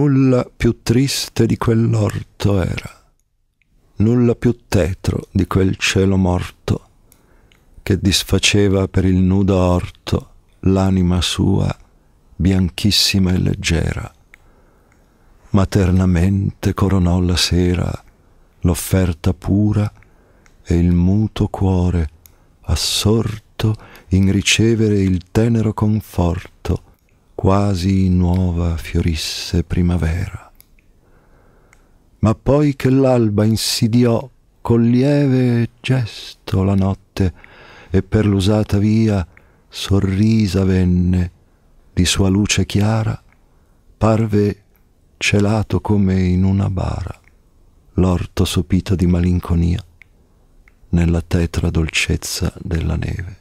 Nulla più triste di quell'orto era, nulla più tetro di quel cielo morto, che disfaceva per il nudo orto l'anima sua bianchissima e leggera. Maternamente coronò la sera l'offerta pura e il muto cuore assorto in ricevere il tenero conforto quasi nuova fiorisse primavera. Ma poi che l'alba insidiò col lieve gesto la notte e per l'usata via sorrisa venne di sua luce chiara, parve celato come in una bara l'orto sopito di malinconia nella tetra dolcezza della neve.